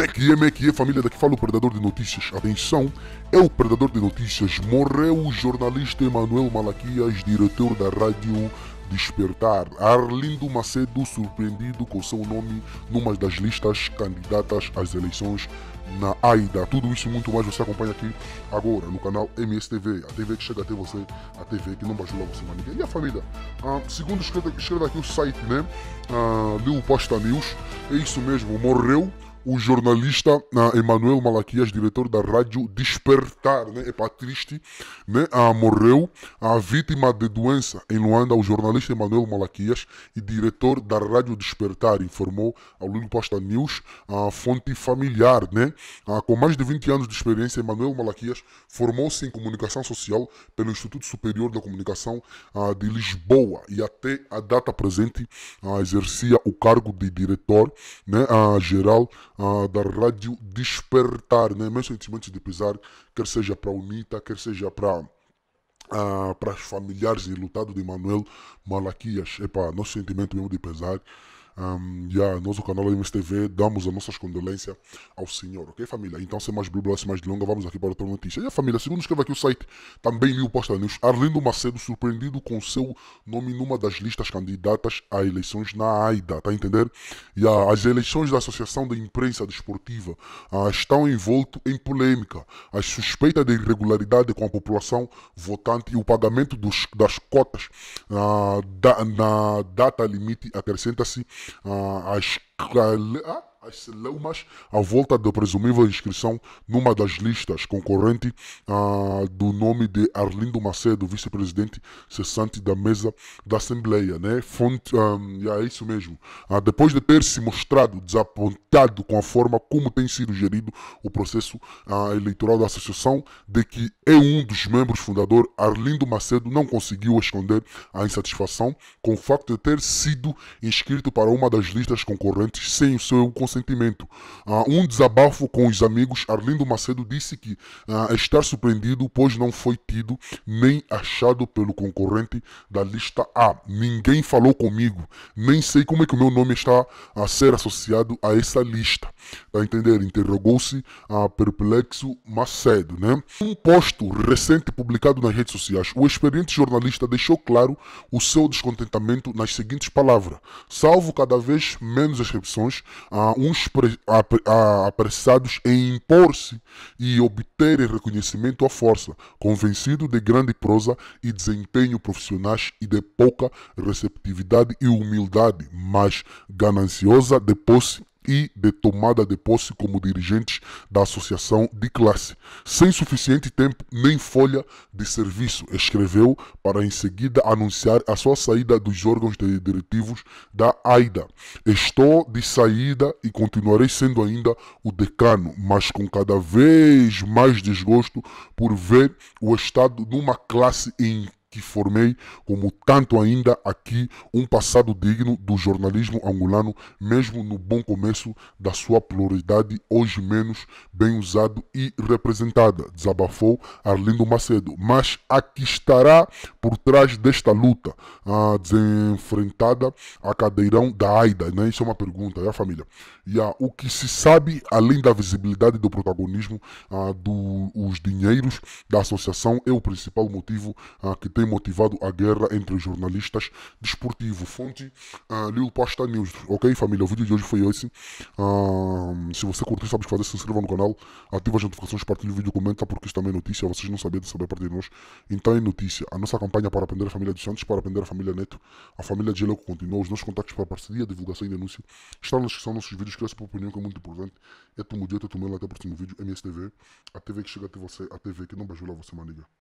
Mequia, Mequia, família daqui fala o predador de notícias. Atenção, é o predador de notícias. Morreu o jornalista Emanuel Malaquias, diretor da rádio Despertar. Arlindo Macedo, surpreendido com seu nome numa das listas candidatas às eleições na AIDA. Tudo isso e muito mais você acompanha aqui agora no canal MSTV, a TV que chega até você, a TV que não bajula você mais ninguém. E a família? Ah, segundo escreve, daqui aqui o site, né? Ah, Lil Posta News, é isso mesmo, morreu o jornalista uh, Emanuel Malaquias, diretor da rádio Despertar, né? Epá, triste, né? Uh, morreu a vítima de doença em Luanda, o jornalista Emanuel Malaquias e diretor da rádio Despertar, informou ao Lino Posta News, a fonte familiar, né? Ah, com mais de 20 anos de experiência, Emanuel Malaquias formou-se em comunicação social pelo Instituto Superior da Comunicação ah, de Lisboa e até a data presente exercia o cargo de diretor né, geral da rádio despertar, né? meus sentimentos de pesar, quer seja para o Nita, quer seja para para os familiares lutado de Manuel Malaquias. para nosso sentimento mesmo de pesar um, yeah, nós, o canal Animes TV, damos as nossas condolências ao senhor, ok, família? Então, sem mais blá sem mais longa, vamos aqui para outra notícia. E a família, segundo escreve aqui o site, também li o News, Arlindo Macedo surpreendido com seu nome numa das listas candidatas a eleições na AIDA, tá entender? E yeah, as eleições da Associação da Imprensa Desportiva uh, estão envolto em polêmica. As suspeitas de irregularidade com a população votante e o pagamento dos, das cotas uh, da, na data limite acrescenta-se Uh, I sh- Celeumas ah, à volta da presumível inscrição numa das listas concorrente ah, do nome de Arlindo Macedo, vice-presidente cessante da mesa da Assembleia. Né? Fonte, ah, é isso mesmo. depois de ter se mostrado desapontado com a forma como tem sido gerido o processo eleitoral da associação, de que é um dos membros fundador, Arlindo Macedo não conseguiu esconder a insatisfação com o facto de ter sido inscrito para uma das listas concorrentes sem o seu consentimento. Ah, um desabafo com os amigos, Arlindo Macedo disse que ah, está surpreendido, pois não foi tido nem achado pelo concorrente da lista A. Ninguém falou comigo, nem sei como é que o meu nome está a ser associado a essa lista. Tá a entender? Interrogou-se ah, perplexo Macedo, né? Um posto recente publicado nas redes sociais, o experiente jornalista deixou claro o seu descontentamento nas seguintes palavras: salvo cada vez menos as opções, há uns apressados em impor-se e obterem reconhecimento à força, convencido de grande prosa e desempenho profissionais e de pouca receptividade e humildade, mas gananciosa de posse e de tomada de posse como dirigentes da associação de classe, sem suficiente tempo nem folha de serviço, escreveu para em seguida anunciar a sua saída dos órgãos diretivos da AIDA. Estou de saída e continuarei sendo ainda o decano, mas com cada vez mais desgosto por ver o Estado numa classe em que formei, como tanto ainda aqui, um passado digno do jornalismo angolano, mesmo no bom começo da sua pluralidade, hoje menos bem usado e representada, desabafou Arlindo Macedo. Mas aqui estará por trás desta luta ah, desenfrentada a cadeirão da AIDA, né? Isso é uma pergunta, é a família. E ah, o que se sabe, além da visibilidade do protagonismo ah, dos do, dinheiros da associação, é o principal motivo ah, que tem tem motivado a guerra entre os jornalistas desportivo. Fonte uh, Lil Pasta News. Ok, família? O vídeo de hoje foi esse. Uh, se você curtiu, sabe o que fazer. Se inscreva no canal, ativa as notificações, partilhe o vídeo, comenta, porque isso também é notícia. Vocês não sabiam de saber a partir de nós. Então é notícia. A nossa campanha para aprender a família dos Santos, para aprender a família Neto, a família de Geloco continua. Os nossos contactos para parceria, divulgação e denúncia estão na descrição dos nossos vídeos. Cresce para a opinião que é muito importante. É tu mudou, é tu até o próximo vídeo. MSTV. A TV que chega até você, a TV que não julgar você, maniga.